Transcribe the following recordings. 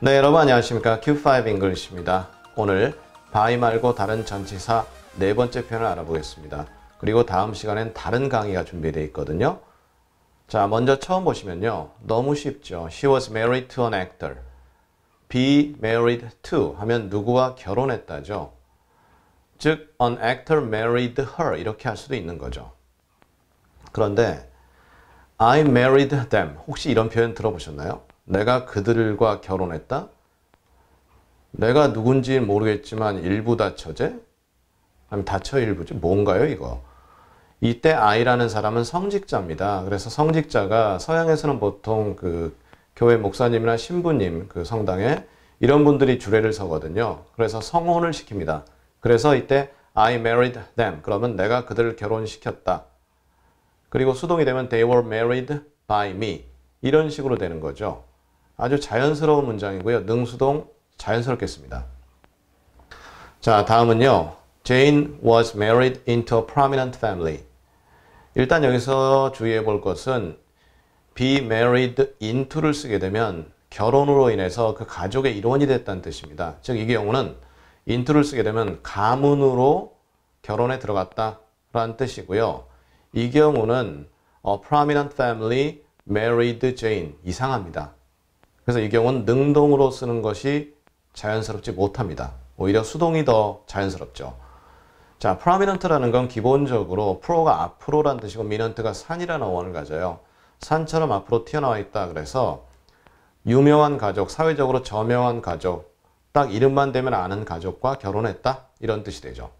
네 여러분 안녕하십니까 Q5 잉글리시입니다 오늘 바이 말고 다른 전치사 네 번째 편을 알아보겠습니다 그리고 다음 시간엔 다른 강의가 준비되어 있거든요 자 먼저 처음 보시면요 너무 쉽죠 She was married to an actor be married to 하면 누구와 결혼했다죠 즉 an actor married her 이렇게 할 수도 있는 거죠 그런데 I married them 혹시 이런 표현 들어보셨나요? 내가 그들과 결혼했다? 내가 누군지 모르겠지만 일부 다처제? 아니 다처 일부지 뭔가요 이거? 이때 아이라는 사람은 성직자입니다. 그래서 성직자가 서양에서는 보통 그 교회 목사님이나 신부님 그 성당에 이런 분들이 주례를 서거든요. 그래서 성혼을 시킵니다. 그래서 이때 I married them. 그러면 내가 그들을 결혼시켰다. 그리고 수동이 되면 they were married by me. 이런 식으로 되는 거죠. 아주 자연스러운 문장이고요. 능수동 자연스럽겠습니다. 자, 다음은요. Jane was married into a prominent family. 일단 여기서 주의해 볼 것은 be married into를 쓰게 되면 결혼으로 인해서 그 가족의 일원이 됐다는 뜻입니다. 즉, 이 경우는 into를 쓰게 되면 가문으로 결혼에 들어갔다라는 뜻이고요. 이 경우는 a prominent family married Jane 이상합니다. 그래서 이 경우는 능동으로 쓰는 것이 자연스럽지 못합니다. 오히려 수동이 더 자연스럽죠. 자, prominent라는 건 기본적으로 pro가 앞으로란 뜻이고 minent가 산이라는 어원을 가져요. 산처럼 앞으로 튀어나와 있다. 그래서 유명한 가족, 사회적으로 저명한 가족, 딱 이름만 되면 아는 가족과 결혼했다. 이런 뜻이 되죠.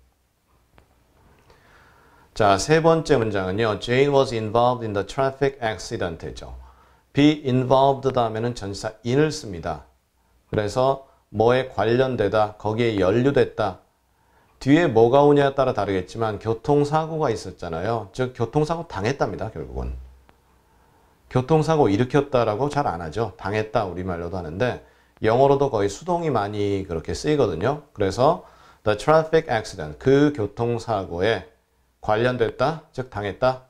자, 세 번째 문장은요. Jane was involved in the traffic accident죠. be involved 다음에는 전치사 in을 씁니다. 그래서 뭐에 관련되다, 거기에 연류됐다 뒤에 뭐가 오냐에 따라 다르겠지만 교통사고가 있었잖아요. 즉 교통사고 당했답니다. 결국은. 교통사고 일으켰다라고 잘 안 하죠. 당했다 우리말로도 하는데 영어로도 거의 수동이 많이 그렇게 쓰이거든요. 그래서 the traffic accident, 그 교통사고에 관련됐다, 즉 당했다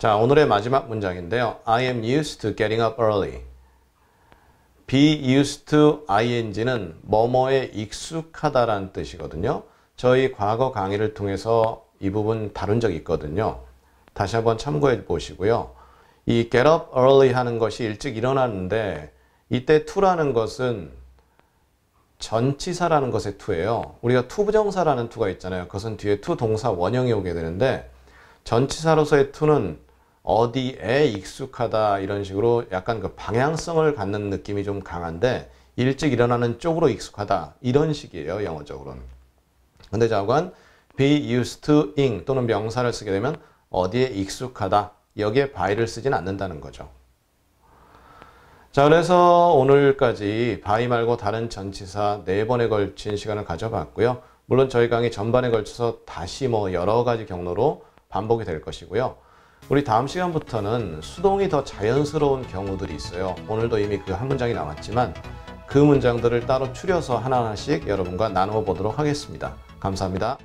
자, 오늘의 마지막 문장인데요. I am used to getting up early. be used to ing는 뭐뭐에 익숙하다라는 뜻이거든요. 저희 과거 강의를 통해서 이 부분 다룬 적이 있거든요. 다시 한번 참고해 보시고요. 이 get up early 하는 것이 일찍 일어났는데 이때 to라는 것은 전치사라는 것의 to예요. 우리가 to 부정사라는 to가 있잖아요. 그것은 뒤에 to 동사 원형이 오게 되는데 전치사로서의 to는 어디에 익숙하다 이런 식으로 약간 그 방향성을 갖는 느낌이 좀 강한데 일찍 일어나는 쪽으로 익숙하다 이런 식이에요 영어적으로는 근데 자관 be used to ing 또는 명사를 쓰게 되면 어디에 익숙하다 여기에 by를 쓰진 않는다는 거죠 자 그래서 오늘까지 by 말고 다른 전치사 네 번에 걸친 시간을 가져봤고요 물론 저희 강의 전반에 걸쳐서 다시 뭐 여러 가지 경로로 반복이 될 것이고요 우리 다음 시간부터는 수동이 더 자연스러운 경우들이 있어요. 오늘도 이미 그 한 문장이 나왔지만 그 문장들을 따로 추려서 하나하나씩 여러분과 나누어 보도록 하겠습니다. 감사합니다.